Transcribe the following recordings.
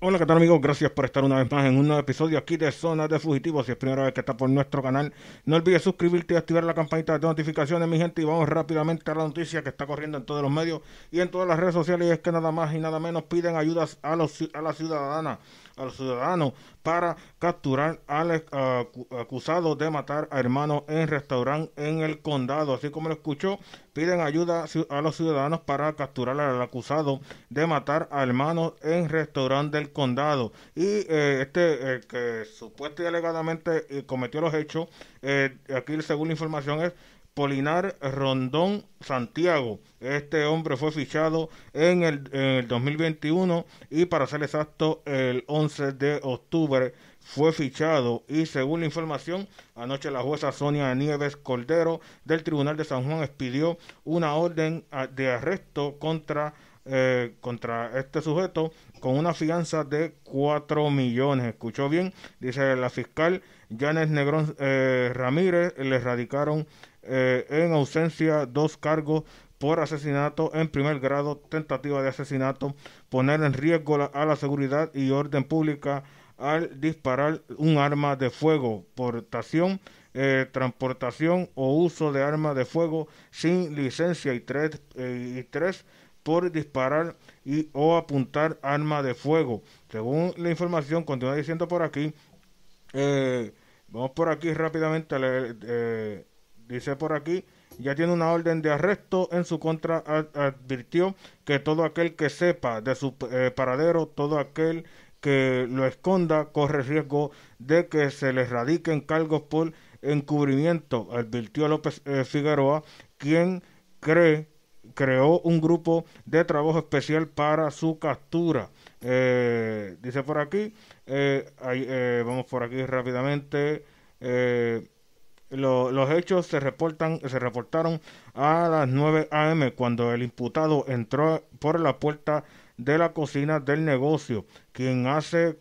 Hola, ¿qué tal amigos? Gracias por estar una vez más en un nuevo episodio aquí de Zona de Fugitivos. Si es primera vez que está por nuestro canal, no olvides suscribirte y activar la campanita de notificaciones, mi gente. Y vamos rápidamente a la noticia que está corriendo en todos los medios y en todas las redes sociales. Y es que nada más y nada menos piden ayudas a, los, a la ciudadana, a los ciudadanos, para capturar al acusado de matar a hermano en restaurante en el condado. Así como lo escuchó, piden ayuda a los ciudadanos para capturar al acusado de matar a hermano en restaurante del condado y eh, este eh, que supuesto y alegadamente eh, cometió los hechos, aquí según la información es Polinar Rondón Santiago. Este hombre fue fichado en el, en el 2021 y para ser exacto el 11 de octubre fue fichado y según la información, anoche la jueza Sonia Nieves Cordero del Tribunal de San Juan expidió una orden ah, de arresto contra eh, contra este sujeto con una fianza de 4 millones. ¿Escuchó bien? Dice la fiscal Janet Negrón eh, Ramírez, le radicaron eh, en ausencia dos cargos por asesinato en primer grado, tentativa de asesinato, poner en riesgo a la seguridad y orden pública al disparar un arma de fuego, portación, transportación o uso de arma de fuego sin licencia y tres, y tres por disparar y, o apuntar arma de fuego. Según la información, continúa diciendo por aquí, eh, vamos por aquí rápidamente, eh, dice por aquí, ya tiene una orden de arresto en su contra. Advirtió que todo aquel que sepa de su eh, paradero, todo aquel que lo esconda, corre riesgo de que se le radiquen cargos por encubrimiento, advirtió López Figueroa, quien cree creó un grupo de trabajo especial para su captura. Eh, dice por aquí, eh, eh, vamos por aquí rápidamente. los hechos se reportan, se reportaron a las 9 a.m. cuando el imputado entró por la puerta de la cocina del negocio, quien hace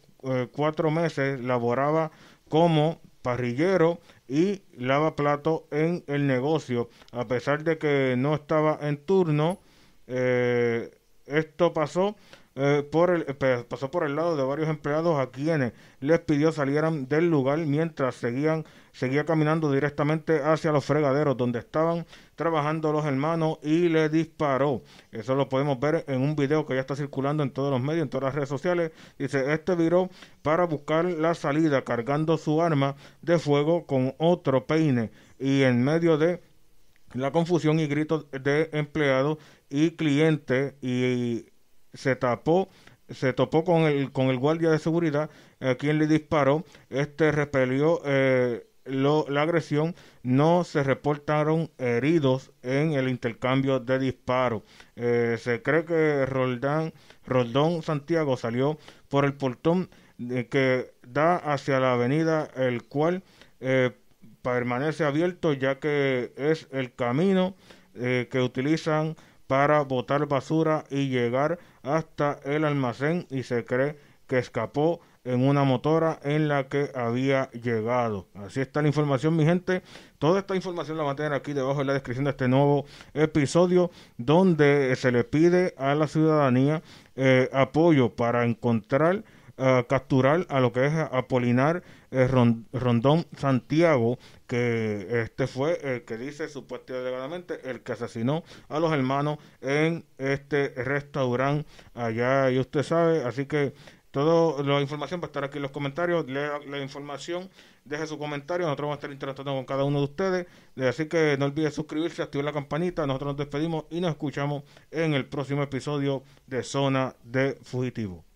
cuatro meses laboraba como parrillero y lavaplato en el negocio. A pesar de que no estaba en turno, eh, esto pasó eh, por eh, pasó por el lado de varios empleados a quienes les pidió salieran del lugar mientras seguían seguía caminando directamente hacia los fregaderos donde estaban trabajando los hermanos y le disparó. Eso lo podemos ver en un video que ya está circulando en todos los medios, en todas las redes sociales. Dice, este viró para buscar la salida cargando su arma de fuego con otro peine y en medio de la confusión y gritos de empleados y clientes y se tapó se topó con el, con el guardia de seguridad, quien le disparó. Este repelió eh, la agresión. No se reportaron heridos en el intercambio de disparos. Eh, se cree que Roldán, Roldón Santiago salió por el portón eh, que da hacia la avenida, el cual permanece abierto ya que es el camino que utilizan para botar basura y llegar a hasta el almacén y se cree que escapó en una motora en la que había llegado. Así está la información, mi gente. Toda esta información la van a tener aquí debajo en la descripción de este nuevo episodio, donde se le pide a la ciudadanía eh, apoyo para encontrar capturar a lo que es Apolinar eh, Rondón Santiago, que este fue el que dice supuestamente el que asesinó a los hermanos en este restaurante allá, y usted sabe, así que toda la información va a estar aquí en los comentarios. Lea la información, deje su comentario. Nosotros vamos a estar interactuando con cada uno de ustedes. Eh, así que no olvide suscribirse, activar la campanita. Nosotros nos despedimos y nos escuchamos en el próximo episodio de Zona de Fugitivo.